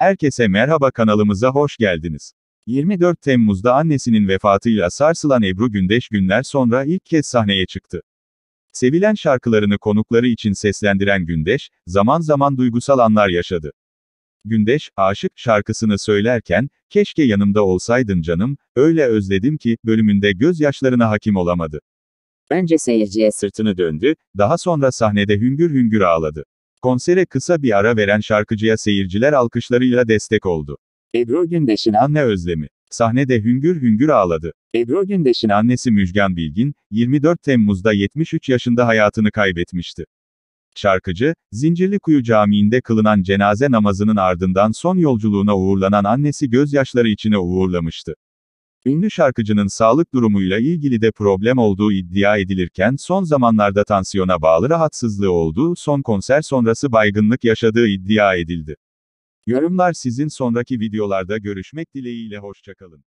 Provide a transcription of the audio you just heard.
Herkese merhaba kanalımıza hoş geldiniz. 24 Temmuz'da annesinin vefatıyla sarsılan Ebru Gündeş günler sonra ilk kez sahneye çıktı. Sevilen şarkılarını konukları için seslendiren Gündeş, zaman zaman duygusal anlar yaşadı. Gündeş, Aşık şarkısını söylerken, keşke yanımda olsaydın canım, öyle özledim ki, bölümünde gözyaşlarına hakim olamadı. Önce seyirciye sırtını döndü, daha sonra sahnede hüngür hüngür ağladı. Konsere kısa bir ara veren şarkıcıya seyirciler alkışlarıyla destek oldu. Ebru Gündeş'in anne özlemi. Sahnede hüngür hüngür ağladı. Ebru Gündeş'in annesi Müjgan Bilgin, 24 Temmuz'da 73 yaşında hayatını kaybetmişti. Şarkıcı, Zincirlikuyu Camii'nde kılınan cenaze namazının ardından son yolculuğuna uğurlanan annesi gözyaşları içine uğurlamıştı. Ünlü şarkıcının sağlık durumuyla ilgili de problem olduğu iddia edilirken son zamanlarda tansiyona bağlı rahatsızlığı olduğu son konser sonrası baygınlık yaşadığı iddia edildi. Yorumlar sizin sonraki videolarda görüşmek dileğiyle hoşçakalın.